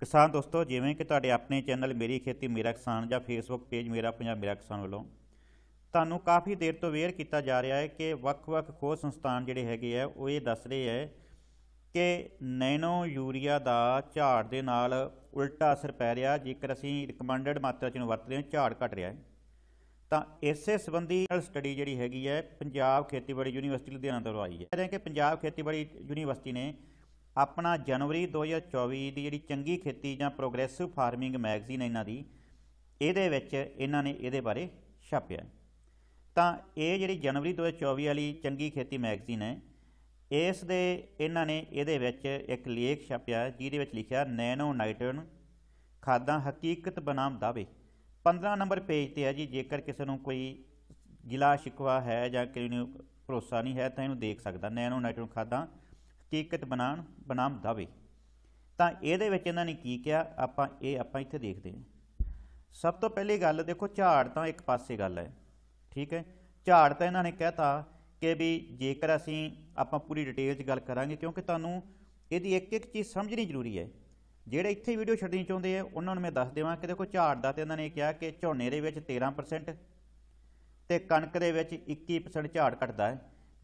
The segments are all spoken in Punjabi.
ਕਿਸਾਨ ਦੋਸਤੋ ਜਿਵੇਂ ਕਿ ਤੁਹਾਡੇ ਆਪਣੇ ਚੈਨਲ ਮੇਰੀ ਖੇਤੀ ਮੇਰਾ ਕਿਸਾਨ ਜਾਂ ਫੇਸਬੁੱਕ ਪੇਜ ਮੇਰਾ ਪੰਜਾਬ ਮੇਰਾ ਕਿਸਾਨ ਵੱਲੋਂ ਤੁਹਾਨੂੰ ਕਾਫੀ ਦੇਰ ਤੋਂ ਵੇਅਰ ਕੀਤਾ ਜਾ ਰਿਹਾ ਹੈ ਕਿ ਵੱਖ-ਵੱਖ ਖੋਜ ਸੰਸਥਾਨ ਜਿਹੜੇ ਹੈਗੇ ਆ ਉਹ ਇਹ ਦੱਸ ਰਹੇ ਹੈ ਕਿ ਨੈਨੋ ਯੂਰੀਆ ਦਾ ਝਾੜ ਦੇ ਨਾਲ ਉਲਟਾ ਅਸਰ ਪੈ ਰਿਹਾ ਜੇਕਰ ਅਸੀਂ ਰਿਕਮੈਂਡਡ ਮਾਤਰਾ ਚ ਨੂੰ ਵਰਤ ਰਹੇ ਹਾਂ ਝਾੜ ਘਟ ਰਿਹਾ ਹੈ ਤਾਂ ਇਸੇ ਸੰਬੰਧੀ ਸਟੱਡੀ ਜਿਹੜੀ ਹੈਗੀ ਹੈ ਪੰਜਾਬ ਖੇਤੀਬਾੜੀ ਯੂਨੀਵਰਸਿਟੀ ਲੁਧਿਆਣਾ ਤੋਂ ਆਈ ਹੈ ਕਹਿੰਦੇ ਕਿ ਪੰਜਾਬ ਖੇਤੀਬਾੜੀ ਯੂਨੀਵਰਸਿਟੀ ਨੇ ਆਪਣਾ ਜਨਵਰੀ 2024 ਦੀ ਜਿਹੜੀ ਚੰਗੀ ਖੇਤੀ ਜਾਂ ਪ੍ਰੋਗਰੈਸਿਵ ਫਾਰਮਿੰਗ ਮੈਗਜ਼ੀਨ ਇਹਨਾਂ ਦੀ ਇਹਦੇ ਵਿੱਚ ਇਹਨਾਂ ਨੇ ਇਹਦੇ ਬਾਰੇ ਛਾਪਿਆ ਤਾਂ ਇਹ ਜਿਹੜੀ ਜਨਵਰੀ 2024 ਵਾਲੀ ਚੰਗੀ ਖੇਤੀ ਮੈਗਜ਼ੀਨ ਹੈ ਇਸ ਦੇ ਇਹਨਾਂ ਨੇ ਇਹਦੇ ਵਿੱਚ ਇੱਕ ਲੇਖ ਛਾਪਿਆ ਜਿਹਦੇ ਵਿੱਚ ਲਿਖਿਆ ਨੈਨੋ ਨਾਈਟਰਨ ਖਾਦਾਂ ਹਕੀਕਤ ਬਨਾਮ ਦਾਵੇ 15 ਨੰਬਰ ਪੇਜ ਤੇ ਹੈ ਜੀ ਜੇਕਰ ਕਿਸੇ ਨੂੰ ਕੋਈ ਗਿਲਾ ਸ਼ਿਕਵਾ ਹੈ ਜਾਂ ਕਿਸੇ ਨੂੰ ਭਰੋਸਾ ਨਹੀਂ ਹੈ ਤਾਂ ਇਹਨੂੰ ਦੇਖ ਸਕਦਾ ਨੈਨੋ ਨਾਈਟਰਨ ਖਾਦਾਂ ਕੀਕਤ ਬਣਾਣ ਬਨਾਮ ਦਾਵੇ ਤਾਂ ਇਹਦੇ ਵਿੱਚ ਇਹਨਾਂ ਨੇ ਕੀ ਕਿਹਾ ਆਪਾਂ ਇਹ ਆਪਾਂ ਇੱਥੇ ਦੇਖਦੇ ਹਾਂ ਸਭ ਤੋਂ ਪਹਿਲੀ ਗੱਲ ਦੇਖੋ ਝਾੜ ਤਾਂ ਇੱਕ ਪਾਸੇ ਗੱਲ ਹੈ ਠੀਕ ਹੈ ਝਾੜ ਤਾਂ ਇਹਨਾਂ ਨੇ ਕਹਿਤਾ ਕਿ ਵੀ ਜੇਕਰ ਅਸੀਂ ਆਪਾਂ ਪੂਰੀ ਡਿਟੇਲ 'ਚ ਗੱਲ ਕਰਾਂਗੇ ਕਿਉਂਕਿ ਤੁਹਾਨੂੰ ਇਹਦੀ ਇੱਕ ਇੱਕ ਚੀਜ਼ ਸਮਝਣੀ ਜ਼ਰੂਰੀ ਹੈ ਜਿਹੜੇ ਇੱਥੇ ਵੀਡੀਓ ਛੱਡਣੀ ਚਾਹੁੰਦੇ ਆ ਉਹਨਾਂ ਨੂੰ ਮੈਂ ਦੱਸ ਦੇਵਾਂ ਕਿ ਦੇਖੋ ਝਾੜ ਦਾ ਤੇ ਇਹਨਾਂ ਨੇ ਕਿਹਾ ਕਿ ਝੋਨੇ ਦੇ ਵਿੱਚ 13% ਤੇ ਕਣਕ ਦੇ ਵਿੱਚ 21% ਝਾੜ ਘਟਦਾ ਹੈ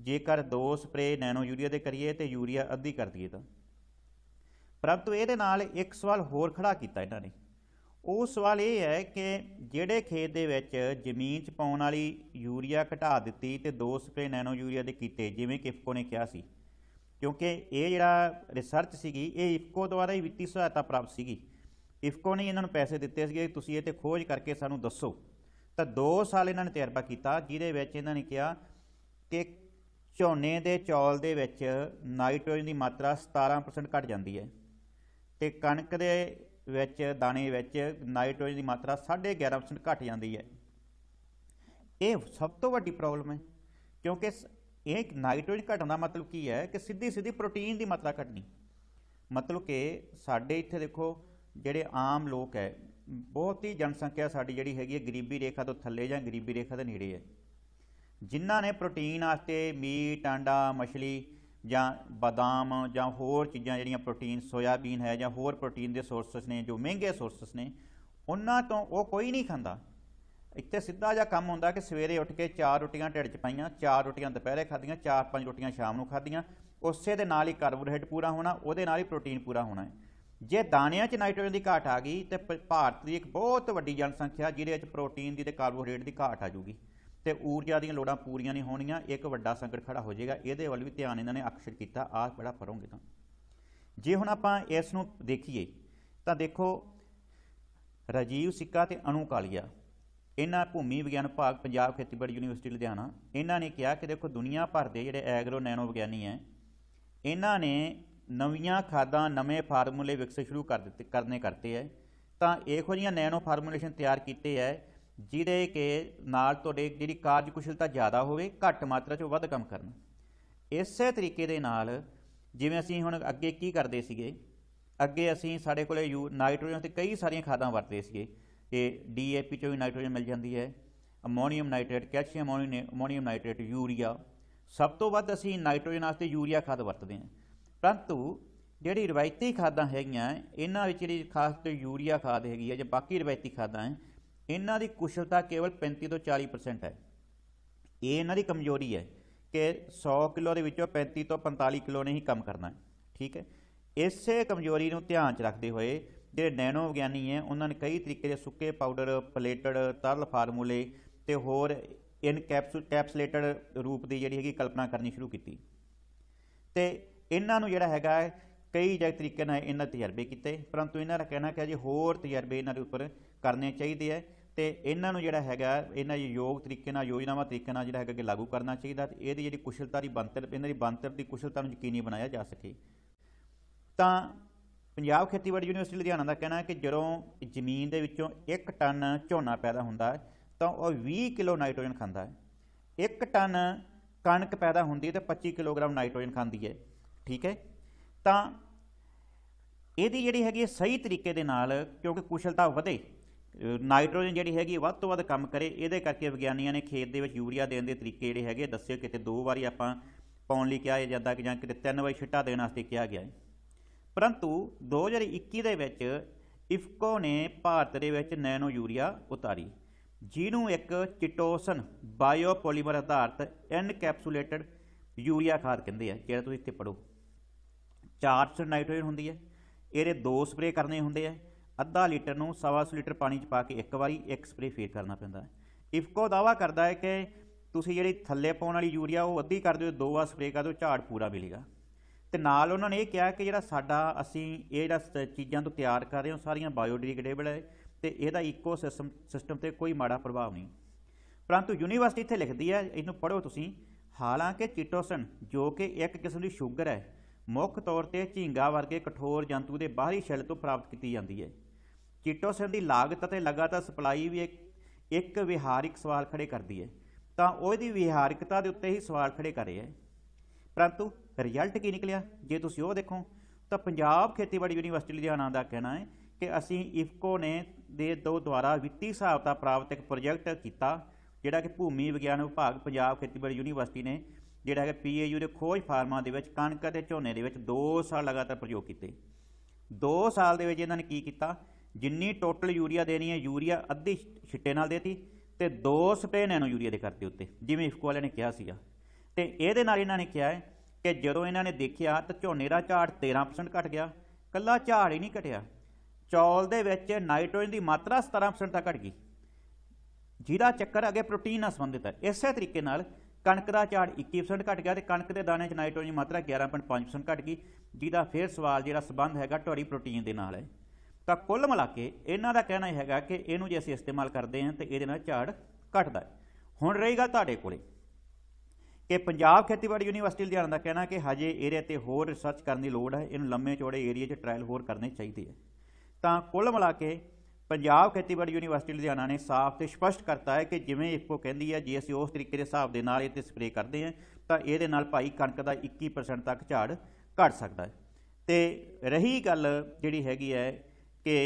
ਜੇਕਰ 2 ਸਪਰੇ ਨੈਨੋ ਯੂਰੀਆ ਦੇ ਕਰੀਏ ਤੇ ਯੂਰੀਆ ਅੱਧੀ ਕਰ ਦਈਏ ਤਾਂ ਪਰੰਤੂ ਇਹਦੇ ਨਾਲ ਇੱਕ ਸਵਾਲ ਹੋਰ ਖੜਾ ਕੀਤਾ ਇਹਨਾਂ ਨੇ ਉਹ ਸਵਾਲ ਇਹ ਹੈ ਕਿ ਜਿਹੜੇ ਖੇਤ ਦੇ ਵਿੱਚ ਜ਼ਮੀਨ 'ਚ ਪਾਉਣ ਵਾਲੀ ਯੂਰੀਆ ਘਟਾ ਦਿੱਤੀ ਤੇ 2 ਸਪਰੇ ਨੈਨੋ ਯੂਰੀਆ ਦੇ ਕੀਤੇ ਜਿਵੇਂ ਕਿ ਇਫਕੋ ਨੇ ਕਿਹਾ ਸੀ ਕਿਉਂਕਿ ਇਹ ਜਿਹੜਾ ਰਿਸਰਚ ਸੀਗੀ ਇਹ ਇਫਕੋ ਦੁਆਰਾ ਹੀ ਵਿੱਤੀ ਸਹਾਇਤਾ ਪ੍ਰਾਪਤ ਸੀਗੀ ਇਫਕੋ ਨੇ ਇਹਨਾਂ ਨੂੰ ਪੈਸੇ ਦਿੱਤੇ ਸੀਗੇ ਤੁਸੀਂ ਇਹ ਤੇ ਖੋਜ ਕਰਕੇ ਸਾਨੂੰ ਦੱਸੋ ਤਾਂ 2 ਸਾਲ ਇਹਨਾਂ ਨੇ ਤਜਰਬਾ ਕੀਤਾ ਜਿਹਦੇ ਵਿੱਚ ਇਹਨਾਂ ਨੇ ਕਿਹਾ ਕਿ ਝੋਨੇ ਦੇ ਚੌਲ ਦੇ ਵਿੱਚ ਨਾਈਟ੍ਰੋਜਨ ਦੀ ਮਾਤਰਾ 17% ਘਟ ਜਾਂਦੀ ਹੈ ਤੇ ਕਣਕ ਦੇ ਵਿੱਚ ਦਾਣੇ ਵਿੱਚ ਨਾਈਟ੍ਰੋਜਨ ਦੀ ਮਾਤਰਾ 11.5% ਘਟ ਜਾਂਦੀ ਹੈ ਇਹ ਸਭ ਤੋਂ ਵੱਡੀ ਪ੍ਰੋਬਲਮ ਹੈ ਕਿਉਂਕਿ ਇਹ ਨਾਈਟ੍ਰੋਜਨ ਘਟਣ ਦਾ ਮਤਲਬ ਕੀ ਹੈ ਕਿ ਸਿੱਧੀ ਸਿੱਧੀ ਪ੍ਰੋਟੀਨ ਦੀ ਮਾਤਰਾ ਘਟਣੀ ਮਤਲਬ ਕਿ ਸਾਡੇ ਇੱਥੇ ਦੇਖੋ ਜਿਹੜੇ ਆਮ ਲੋਕ ਹੈ ਬਹੁਤ ਹੀ ਜਨਸੰਖਿਆ ਸਾਡੀ ਜਿਹੜੀ ਹੈਗੀ ਹੈ ਗਰੀਬੀ ਰੇਖਾ ਤੋਂ ਥੱਲੇ ਜਾਂ ਗਰੀਬੀ ਰੇਖਾ ਦੇ ਨੇੜੇ ਹੈ ਜਿਨ੍ਹਾਂ ਨੇ ਪ੍ਰੋਟੀਨ ਵਾਸਤੇ ਮੀਟ ਆਂਡਾ ਮਛਲੀ ਜਾਂ ਬਾਦਾਮ ਜਾਂ ਹੋਰ ਚੀਜ਼ਾਂ ਜਿਹੜੀਆਂ ਪ੍ਰੋਟੀਨ ਸੋਇਆਬੀਨ ਹੈ ਜਾਂ ਹੋਰ ਪ੍ਰੋਟੀਨ ਦੇ ਸੋਰਸਸ ਨੇ ਜੋ ਮਹਿੰਗੇ ਸੋਰਸਸ ਨੇ ਉਹਨਾਂ ਤੋਂ ਉਹ ਕੋਈ ਨਹੀਂ ਖਾਂਦਾ ਇੱਥੇ ਸਿੱਧਾ ਜਿਹਾ ਕੰਮ ਹੁੰਦਾ ਕਿ ਸਵੇਰੇ ਉੱਠ ਕੇ ਚਾਰ ਰੋਟੀਆਂ ਢਿੱਡ 'ਚ ਪਾਈਆਂ ਚਾਰ ਰੋਟੀਆਂ ਦੁਪਹਿਰੇ ਖਾਧੀਆਂ ਚਾਰ ਪੰਜ ਰੋਟੀਆਂ ਸ਼ਾਮ ਨੂੰ ਖਾਧੀਆਂ ਉਸੇ ਦੇ ਨਾਲ ਹੀ ਕਾਰਬੋਹਾਈਡਰੇਟ ਪੂਰਾ ਹੋਣਾ ਉਹਦੇ ਨਾਲ ਹੀ ਪ੍ਰੋਟੀਨ ਪੂਰਾ ਹੋਣਾ ਹੈ ਜੇ ਦਾਣਿਆਂ 'ਚ ਨਾਈਟ੍ਰੋਜਨ ਦੀ ਘਾਟ ਆ ਗਈ ਤੇ ਭਾਰਤ ਦੀ ਇੱਕ ਬਹੁਤ ਵੱਡੀ ਜਨਸੰਖਿਆ ਜਿਹਦੇ ਵਿੱਚ ਪ੍ਰੋਟੀਨ ਦੀ ਤੇ ਕਾਰਬੋਹਾਈਡਰੇਟ ਦੀ ਘਾਟ ਆ ਜੂਗੀ ਤੇ ਊਰਜਾ ਦੀਆਂ ਲੋੜਾਂ ਪੂਰੀਆਂ ਨਹੀਂ ਹੋਣੀਆਂ ਇੱਕ ਵੱਡਾ ਸੰਕਟ ਖੜਾ ਹੋ ਜਾਏਗਾ ਇਹਦੇ ਵੱਲ ਵੀ ਧਿਆਨ ਇਹਨਾਂ ਨੇ ਆਕਰਸ਼ਿਤ ਕੀਤਾ ਆ ਬੜਾ ਪਰੋਂਗੇ ਤਾਂ ਜੇ ਹੁਣ ਆਪਾਂ ਇਸ ਨੂੰ ਦੇਖੀਏ ਤਾਂ ਦੇਖੋ ਰਾਜੀਵ ਸਿੱਕਾ ਤੇ ਅਨੂ ਕਾਲੀਆ ਇਹਨਾਂ ਭੂਮੀ ਵਿਗਿਆਨ ਭਾਗ ਪੰਜਾਬ ਖੇਤੀਬਾੜੀ ਯੂਨੀਵਰਸਿਟੀ ਲੁਧਿਆਣਾ ਇਹਨਾਂ ਨੇ ਕਿਹਾ ਕਿ ਦੇਖੋ ਦੁਨੀਆ ਭਰ ਦੇ ਜਿਹੜੇ ਐਗਰੋ ਨੈਨੋ ਵਿਗਿਆਨੀ ਹੈ ਇਹਨਾਂ ਨੇ ਨਵੀਆਂ ਖਾਦਾਂ ਨਵੇਂ ਫਾਰਮੂਲੇ ਵਿਕਸਿਤ ਸ਼ੁਰੂ ਕਰ ਦਿੱਤੇ ਕਰਨੇ ਕਰਤੇ ਹੈ ਤਾਂ ਇਹੋ ਜਿਹੀਆਂ ਨੈਨੋ ਫਾਰਮੂਲੇਸ਼ਨ ਤਿਆਰ ਕੀਤੇ ਹੈ ਜਿਹਦੇ ਕੇ ਨਾਲ ਤੁਹਾਡੇ ਜਿਹੜੀ ਕਾਰਜਕੁਸ਼ਲਤਾ ਜ਼ਿਆਦਾ ਹੋਵੇ ਘੱਟ ਮਾਤਰਾ 'ਚ ਵੱਧ ਕੰਮ ਕਰਨਾ ਇਸੇ ਤਰੀਕੇ ਦੇ ਨਾਲ ਜਿਵੇਂ ਅਸੀਂ ਹੁਣ ਅੱਗੇ ਕੀ ਕਰਦੇ ਸੀਗੇ ਅੱਗੇ ਅਸੀਂ ਸਾਡੇ ਕੋਲੇ ਨਾਈਟ੍ਰੋਜਨ ਤੇ ਕਈ ਸਾਰੀਆਂ ਖਾਦਾਂ ਵਰਤਦੇ ਸੀਗੇ ਕਿ ਡੀਏਪੀ ਚੋਂ ਵੀ ਨਾਈਟ੍ਰੋਜਨ ਮਿਲ ਜਾਂਦੀ ਹੈ ammonium nitrate calcium ammonium nitrate urea ਸਭ ਤੋਂ ਵੱਧ ਅਸੀਂ ਨਾਈਟ੍ਰੋਜਨ ਵਾਸਤੇ ਯੂਰੀਆ ਖਾਦ ਵਰਤਦੇ ਹਾਂ ਪਰੰਤੂ ਜਿਹੜੀ ਰਵਾਇਤੀ ਖਾਦਾਂ ਹੈਗੀਆਂ ਇਹਨਾਂ ਵਿੱਚ ਜਿਹੜੀ ਖਾਸ ਤੇ ਯੂਰੀਆ ਖਾਦ ਹੈਗੀ ਹੈ ਜਾਂ ਬਾਕੀ ਰਵਾਇਤੀ ਖਾਦਾਂ ਹੈ ਇਹਨਾਂ ਦੀ ਕੁਸ਼ਲਤਾ ਕੇਵਲ 35 ਤੋਂ 40% ਹੈ ਇਹ ਇਹਨਾਂ ਦੀ ਕਮਜ਼ੋਰੀ ਹੈ ਕਿ 100 ਕਿਲੋ ਦੇ ਵਿੱਚੋਂ 35 ਤੋਂ 45 ਕਿਲੋ ਨੇ ਹੀ ਕੰਮ ਕਰਨਾ ਹੈ ਠੀਕ ਹੈ ਇਸੇ ਕਮਜ਼ੋਰੀ ਨੂੰ ਧਿਆਨ 'ਚ ਰੱਖਦੇ ਹੋਏ ਜਿਹੜੇ ਨੈਨੋ ਵਿਗਿਆਨੀ ਹੈ ਉਹਨਾਂ ਨੇ ਕਈ ਤਰੀਕੇ ਦੇ ਸੁੱਕੇ ਪਾਊਡਰ ਪਲੇਟਡ ਤਰਲ ਫਾਰਮੂਲੇ ਤੇ ਹੋਰ ਇਨ ਕੈਪਸੂਲੇਟਡ ਰੂਪ ਦੀ ਜਿਹੜੀ ਹੈਗੀ ਕਲਪਨਾ ਕਰਨੀ ਸ਼ੁਰੂ ਕੀਤੀ ਤੇ ਇਹਨਾਂ ਨੂੰ ਜਿਹੜਾ ਹੈਗਾ ਕਈ ਜੈ ਤਰੀਕੇ ਨਾਲ ਇਹਨਾਂ ਤਜਰਬੇ ਕੀਤੇ ਪਰੰਤੂ ਇਹਨਾਂ ਦਾ ਕਹਿਣਾ ਕਿ ਅਜੇ ਹੋਰ ਤਜਰਬੇ ਇਹਨਾਂ ਦੇ ਉੱਪਰ ਕਰਨੇ ਚਾਹੀਦੇ ਹੈ ਤੇ ਇਹਨਾਂ ਨੂੰ ਜਿਹੜਾ ਹੈਗਾ ਇਹਨਾਂ ਦੇ ਯੋਗ ਤਰੀਕੇ ਨਾਲ ਯੋਜਨਾਵਾਂ ਤਰੀਕੇ ਨਾਲ ਜਿਹੜਾ ਹੈਗਾ ਕਿ ਲਾਗੂ ਕਰਨਾ ਚਾਹੀਦਾ ਤੇ ਇਹਦੀ ਜਿਹੜੀ ਕੁਸ਼ਲਤਾ ਦੀ ਬੰਤਰ ਇਹਨਾਂ ਦੀ ਬੰਤਰ ਦੀ ਕੁਸ਼ਲਤਾ ਨੂੰ ਯਕੀਨੀ ਬਣਾਇਆ ਜਾ ਸਕੇ ਤਾਂ ਪੰਜਾਬ ਖੇਤੀਬਾੜੀ ਯੂਨੀਵਰਸਿਟੀ ਲੁਧਿਆਣਾ ਦਾ ਕਹਿਣਾ ਹੈ ਕਿ ਜਦੋਂ ਜ਼ਮੀਨ ਦੇ ਵਿੱਚੋਂ 1 ਟਨ ਝੋਨਾ ਪੈਦਾ ਹੁੰਦਾ ਤਾਂ ਉਹ 20 ਕਿਲੋ ਨਾਈਟ੍ਰੋਜਨ ਖਾਂਦਾ ਹੈ 1 ਟਨ ਕਣਕ ਪੈਦਾ ਹੁੰਦੀ ਹੈ ਤਾਂ 25 ਕਿਲੋਗ੍ਰਾਮ ਨਾਈਟ੍ਰੋਜਨ ਖਾਂਦੀ ਹੈ ਠੀਕ ਹੈ ਤਾਂ ਇਹਦੀ ਜਿਹੜੀ ਹੈਗੀ ਸਹੀ ਤਰੀਕੇ ਦੇ ਨਾਲ ਕਿਉਂਕਿ ਕੁਸ਼ਲਤਾ ਵਧੇ ਨਾਈਟ੍ਰੋਜਨ ਜਿਹੜੀ ਹੈਗੀ ਵੱਧ ਤੋਂ ਵੱਧ ਕੰਮ ਕਰੇ ਇਹਦੇ ਕਰਕੇ ਵਿਗਿਆਨੀਆਂ ਨੇ ਖੇਤ ਦੇ ਵਿੱਚ ਯੂਰੀਆ ਦੇਣ ਦੇ ਤਰੀਕੇ ਜਿਹੜੇ ਹੈਗੇ ਦੱਸਿਓ ਕਿਤੇ ਦੋ ਵਾਰੀ ਆਪਾਂ ਪਾਉਣ ਲਈ ਕਿਹਾ ਜਾਂਦਾ ਕਿ ਜਾਂ ਕਿਤੇ ਤਿੰਨ ਵਾਰੀ ਛਿੱਟਾ ਦੇਣ ਵਾਸਤੇ ਕਿਹਾ ਗਿਆ ਹੈ ਪਰੰਤੂ 2021 ਦੇ ਵਿੱਚ ਇਫਕੋ ਨੇ ਭਾਰਤ ਦੇ ਵਿੱਚ ਨੈਨੋ ਯੂਰੀਆ ਉਤਾਰੀ ਜਿਹਨੂੰ ਇੱਕ ਚਿਟੋਸਨ ਬਾਇਓਪੋਲੀਮਰ ਆਧਾਰਿਤ ਐਨਕੈਪਸੂਲੇਟਡ ਯੂਰੀਆ ਖਾਦ ਕਹਿੰਦੇ ਆ ਜਿਹੜਾ ਤੁਸੀਂ ਇੱਥੇ ਪੜੋ 400 ਨਾਈਟ੍ਰੋਜਨ ਹੁੰਦੀ ਹੈ ਇਹਦੇ ਦੋ ਸਪਰੇ ਕਰਨੇ ਹੁੰਦੇ ਆ ਅੱਧਾ ਲੀਟਰ ਨੂੰ ਸੌ ਲੀਟਰ ਪਾਣੀ 'ਚ ਪਾ ਕੇ ਇੱਕ ਵਾਰੀ ਇੱਕ ਸਪਰੇ ਫੇਰ ਕਰਨਾ ਪੈਂਦਾ ਹੈ ਇਫਕੋ ਦਾਵਾ ਕਰਦਾ ਹੈ ਕਿ ਤੁਸੀਂ ਜਿਹੜੀ ਥੱਲੇ ਪਾਉਣ ਵਾਲੀ ਯੂਰੀਆ ਉਹ ਅੱਧੀ ਕਰ ਦਿਓ ਦੋ ਵਾਰ ਸਪਰੇ ਕਰ ਦਿਓ ਝਾੜ ਪੂਰਾ ਮਿਲੇਗਾ ਤੇ ਨਾਲ ਉਹਨਾਂ ਨੇ ਇਹ ਕਿਹਾ ਕਿ ਜਿਹੜਾ ਸਾਡਾ ਅਸੀਂ ਇਹ ਜਿਹੜਾ ਚੀਜ਼ਾਂ ਤੋਂ ਤਿਆਰ ਕਰ ਰਹੇ ਹਾਂ ਸਾਰੀਆਂ ਬਾਇਓਡੀਗ੍ਰੇਡੇਬਲ ਹੈ ਤੇ ਇਹਦਾ ਇਕੋ ਸਿਸਟਮ ਸਿਸਟਮ ਤੇ ਕੋਈ ਮਾੜਾ ਪ੍ਰਭਾਵ ਨਹੀਂ ਪਰੰਤੂ ਯੂਨੀਵਰਸਿਟੀ ਇੱਥੇ ਲਿਖਦੀ ਹੈ ਇਹਨੂੰ ਪੜ੍ਹੋ ਤੁਸੀਂ ਹਾਲਾਂਕਿ ਚਿਟੋਸਨ ਜੋ ਕਿ ਇੱਕ ਕਿਸਮ ਦੀ ਸ਼ੂਗਰ ਹੈ ਮੁੱਖ ਤੌਰ ਤੇ ਝੀਂਗਾ ਵਰਗੇ ਕਠੋਰ ਜੰਤੂ ਦੇ ਬਾਹਰੀ ਛਿੱਲ ਤੋਂ ਪ੍ਰਾਪਤ ਕੀਤੀ ਜਾਂਦੀ ਹੈ ਚਿਟੋਸਨ ਦੀ ਲਾਗਤ ਅਤੇ ਲਗਾਤਾਰ ਸਪਲਾਈ ਵੀ ਇੱਕ ਇੱਕ ਵਿਹਾਰਿਕ ਸਵਾਲ ਖੜੇ ਕਰਦੀ ਹੈ ਤਾਂ ਉਹਦੀ ਵਿਹਾਰਿਕਤਾ ਦੇ ਉੱਤੇ ਹੀ ਸਵਾਲ ਖੜੇ ਕਰ ਕਰੇ ਹੈ ਪਰੰਤੂ ਰਿਜ਼ਲਟ ਕੀ ਨਿਕਲਿਆ ਜੇ ਤੁਸੀਂ ਉਹ ਦੇਖੋ ਤਾਂ ਪੰਜਾਬ ਖੇਤੀਬਾੜੀ ਯੂਨੀਵਰਸਿਟੀ ਲੁਧਿਆਣਾ ਦਾ ਕਹਿਣਾ ਹੈ ਕਿ ਅਸੀਂ ਇਫਕੋ ਨੇ ਦੇ ਦੋ ਦੁਆਰਾ ਵਿੱਤੀ ਸਹਾਇਤਾ ਪ੍ਰਾਪਤ ਇੱਕ ਪ੍ਰੋਜੈਕਟ ਕੀਤਾ ਜਿਹੜਾ ਕਿ ਭੂਮੀ ਵਿਗਿਆਨ ਵਿਭਾਗ ਪੰਜਾਬ ਖੇਤੀਬਾੜੀ ਯੂਨੀਵਰਸਿਟੀ ਨੇ ਜਿਹੜਾ ਹੈ ਪੀਏਯੂ ਦੇ ਖੋਜ ਫਾਰਮਾਂ ਦੇ ਵਿੱਚ ਕਣਕ ਅਤੇ ਝੋਨੇ ਦੇ ਵਿੱਚ 2 ਸਾਲ ਲਗਾਤਾਰ ਪ੍ਰਯੋਗ ਕੀਤੇ 2 ਸਾਲ ਦੇ ਵਿੱਚ ਇਹਨਾਂ ਨੇ ਕੀ ਕੀਤਾ ਜਿੰਨੀ ਟੋਟਲ ਯੂਰੀਆ ਦੇਣੀ ਹੈ ਯੂਰੀਆ ਅੱਧੀ ਛਿੱਟੇ ਨਾਲ ਦੇਤੀ ਤੇ 2 ਸਪਰੇ ਨੈਨੋ ਯੂਰੀਆ ਦੇ ਕਰਤੇ ਉੱਤੇ ਜਿਵੇਂ ਇਫਕੋ ਵਾਲਿਆਂ ਨੇ ਕਿਹਾ ਸੀਗਾ ਤੇ ਇਹਦੇ ਨਾਲ ਇਹਨਾਂ ਨੇ ਕਿਹਾ ਹੈ ਕਿ ਜਦੋਂ ਇਹਨਾਂ ਨੇ ਦੇਖਿਆ ਤਾਂ ਝੋਨੇ ਦਾ ਝਾੜ 13% ਘਟ ਗਿਆ ਕੱਲਾ ਝਾੜ ਹੀ ਨਹੀਂ ਘਟਿਆ ਚੌਲ ਦੇ ਵਿੱਚ ਨਾਈਟ੍ਰੋਜਨ ਦੀ ਮਾਤਰਾ 17% ਤੱਕ ਘਟ ਗਈ ਜਿਹਦਾ ਚੱਕਰ ਅੱਗੇ ਪ੍ਰੋਟੀਨ ਨਾਲ ਸੰਬੰਧਿਤ ਹੈ ਇਸੇ ਤਰੀਕੇ ਨਾਲ ਕਣਕ ਦਾ ਝਾੜ 21% ਘਟ ਗਿਆ ਤੇ ਕਣਕ ਦੇ ਦਾਣੇ 'ਚ ਨਾਈਟ੍ਰੋਜਨ ਦੀ ਮਾਤਰਾ 11.5% ਘਟ ਗਈ ਜਿਹਦਾ ਫੇਰ ਸਵਾਲ ਜਿਹੜਾ ਸਬੰਧ ਹੈਗਾ ਟੋਰੀ ਪ੍ਰੋਟੀਨ ਦੇ ਨਾਲ ਹੈ ਤਾਂ ਕੁੱਲ ਮਿਲਾ ਕੇ ਇਹਨਾਂ ਦਾ ਕਹਿਣਾ ਇਹ ਹੈਗਾ ਕਿ ਇਹਨੂੰ ਜੇ ਅਸੀਂ ਇਸਤੇਮਾਲ ਕਰਦੇ ਹਾਂ ਤੇ ਇਹਦੇ ਨਾਲ ਝਾੜ ਘਟਦਾ ਹੈ ਹੁਣ ਰਹੀਗਾ ਤੁਹਾਡੇ ਕੋਲੇ ਕਿ ਪੰਜਾਬ ਖੇਤੀਬਾੜੀ ਯੂਨੀਵਰਸਿਟੀ ਲੁਧਿਆਣਾ ਦਾ ਕਹਿਣਾ ਕਿ ਹਜੇ ਇਹਦੇ ਤੇ ਹੋਰ ਰਿਸਰਚ ਕਰਨ ਦੀ ਲੋੜ ਹੈ ਇਹਨੂੰ ਲੰਮੇ ਚੌੜੇ ਏਰੀਆ 'ਚ ਟ੍ਰਾਇਲ ਹੋਰ ਕਰਨੇ ਚਾਹੀਦੇ ਹੈ ਤਾਂ ਕੁੱਲ ਮਿਲਾ ਕੇ ਪੰਜਾਬ ਖੇਤੀਬਾੜੀ ਯੂਨੀਵਰਸਿਟੀ ਲੁਧਿਆਣਾ ਨੇ ਸਾਫ਼ ਤੇ ਸਪਸ਼ਟ ਕਰਤਾ ਹੈ ਕਿ ਜਿਵੇਂ ਇਫਕੋ ਕਹਿੰਦੀ ਹੈ ਜੇ ਅਸੀਂ ਉਸ ਤਰੀਕੇ ਦੇ ਹਿਸਾਬ ਦੇ ਨਾਲ ਇਹ ਤੇ ਸਪਰੇਅ ਕਰਦੇ ਹਾਂ ਤਾਂ ਇਹਦੇ ਨਾਲ ਭਾਈ ਕਣਕ ਦਾ 21% ਤੱਕ ਝਾੜ ਘਟ ਸਕਦਾ ਹੈ ਤੇ ਰਹੀ ਗੱਲ ਜਿਹੜੀ ਹੈਗੀ ਹੈ ਕਿ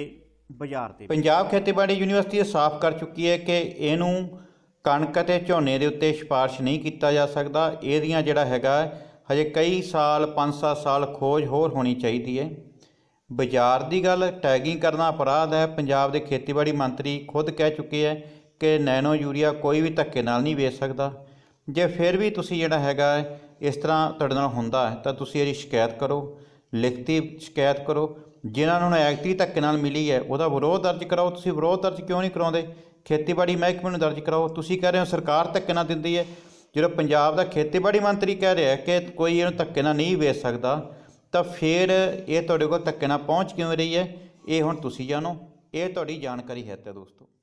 ਬਾਜ਼ਾਰ ਤੇ ਪੰਜਾਬ ਖੇਤੀਬਾੜੀ ਯੂਨੀਵਰਸਿਟੀ ਇਹ ਸਾਫ਼ ਕਰ ਚੁੱਕੀ ਹੈ ਕਿ ਇਹਨੂੰ ਕਣਕ ਅਤੇ ਝੋਨੇ ਦੇ ਉੱਤੇ ਸਿਫਾਰਿਸ਼ ਨਹੀਂ ਕੀਤਾ ਜਾ ਸਕਦਾ ਇਹਦੀਆਂ ਜਿਹੜਾ ਹੈਗਾ ਹਜੇ ਕਈ ਸਾਲ 5-7 ਸਾਲ ਖੋਜ ਹੋਰ ਹੋਣੀ ਚਾਹੀਦੀ ਹੈ ਬਾਜ਼ਾਰ ਦੀ ਗੱਲ ਟੈਗਿੰਗ ਕਰਨਾ ਅਪਰਾਧ ਹੈ ਪੰਜਾਬ ਦੇ ਖੇਤੀਬਾੜੀ ਮੰਤਰੀ ਖੁਦ ਕਹਿ ਚੁੱਕੇ ਹੈ ਕਿ ਨੈਨੋ ਯੂਰੀਆ ਕੋਈ ਵੀ ਧੱਕੇ ਨਾਲ ਨਹੀਂ ਵੇਚ ਸਕਦਾ ਜੇ ਫਿਰ ਵੀ ਤੁਸੀਂ ਜਿਹੜਾ ਹੈਗਾ ਇਸ ਤਰ੍ਹਾਂ ਤੁਹਾਡੇ ਨਾਲ ਹੁੰਦਾ ਹੈ ਤਾਂ ਤੁਸੀਂ ਇਹਦੀ ਸ਼ਿਕਾਇਤ ਕਰੋ ਲਿਖਤੀ ਸ਼ਿਕਾਇਤ ਕਰੋ ਜਿਨ੍ਹਾਂ ਨੂੰ ਐਕਟਰੀ ਧੱਕੇ ਨਾਲ ਮਿਲੀ ਹੈ ਉਹਦਾ ਵਿਰੋਧ ਦਰਜ ਕਰਾਓ ਤੁਸੀਂ ਵਿਰੋਧ ਦਰਜ ਕਿਉਂ ਨਹੀਂ ਕਰਾਉਂਦੇ ਖੇਤੀਬਾੜੀ ਮਹਿਕਮੇ ਨੂੰ ਦਰਜ ਕਰਾਓ ਤੁਸੀਂ ਕਹਿ ਰਹੇ ਹੋ ਸਰਕਾਰ ਧੱਕੇ ਨਾਲ ਦਿੰਦੀ ਹੈ ਜਦੋਂ ਪੰਜਾਬ ਦਾ ਖੇਤੀਬਾੜੀ ਮੰਤਰੀ ਕਹਿ ਰਿਹਾ ਕਿ ਕੋਈ ਇਹਨੂੰ ਧੱਕੇ ਨਾਲ ਨਹੀਂ ਵੇਚ ਸਕਦਾ ਤਾਂ ਫਿਰ ਇਹ ਤੁਹਾਡੇ ਕੋਲ ਤੱਕੇ ਨਾਲ ਪਹੁੰਚ ਕਿਉਂ ਰਹੀ ਹੈ ਇਹ ਹੁਣ ਤੁਸੀਂ ਜਾਣੋ ਇਹ ਤੁਹਾਡੀ ਜਾਣਕਾਰੀ ਹੈ ਤੇ ਦੋਸਤੋ